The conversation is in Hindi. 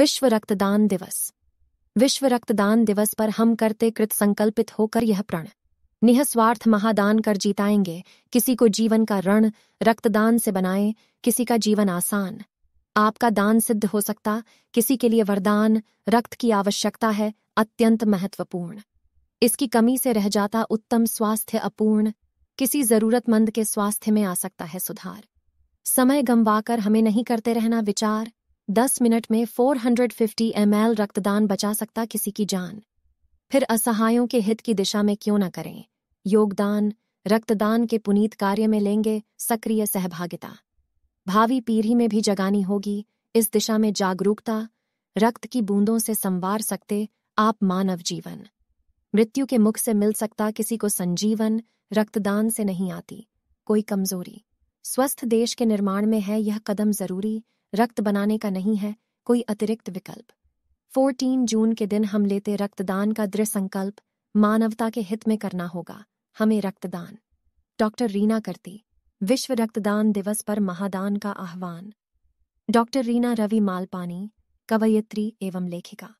विश्व रक्तदान दिवस विश्व रक्तदान दिवस पर हम करते कृत संकल्पित होकर यह प्रण निःस्वार्थ महादान कर जीताएंगे किसी को जीवन का रण रक्तदान से बनाए किसी का जीवन आसान आपका दान सिद्ध हो सकता किसी के लिए वरदान रक्त की आवश्यकता है अत्यंत महत्वपूर्ण इसकी कमी से रह जाता उत्तम स्वास्थ्य अपूर्ण किसी जरूरतमंद के स्वास्थ्य में आ सकता है सुधार समय गंवाकर हमें नहीं करते रहना विचार दस मिनट में 450 ml रक्तदान बचा सकता किसी की जान फिर असहायों के हित की दिशा में क्यों न करें योगदान रक्तदान के पुनीत कार्य में लेंगे सक्रिय सहभागिता भावी पीढ़ी में भी जगानी होगी इस दिशा में जागरूकता रक्त की बूंदों से संवार सकते आप मानव जीवन मृत्यु के मुख से मिल सकता किसी को संजीवन रक्तदान से नहीं आती कोई कमजोरी स्वस्थ देश के निर्माण में है यह कदम जरूरी रक्त बनाने का नहीं है कोई अतिरिक्त विकल्प 14 जून के दिन हम लेते रक्तदान का दृढ़ संकल्प मानवता के हित में करना होगा हमें रक्तदान डॉक्टर रीना करती विश्व रक्तदान दिवस पर महादान का आह्वान डॉक्टर रीना रवि मालपानी कवयित्री एवं लेखिका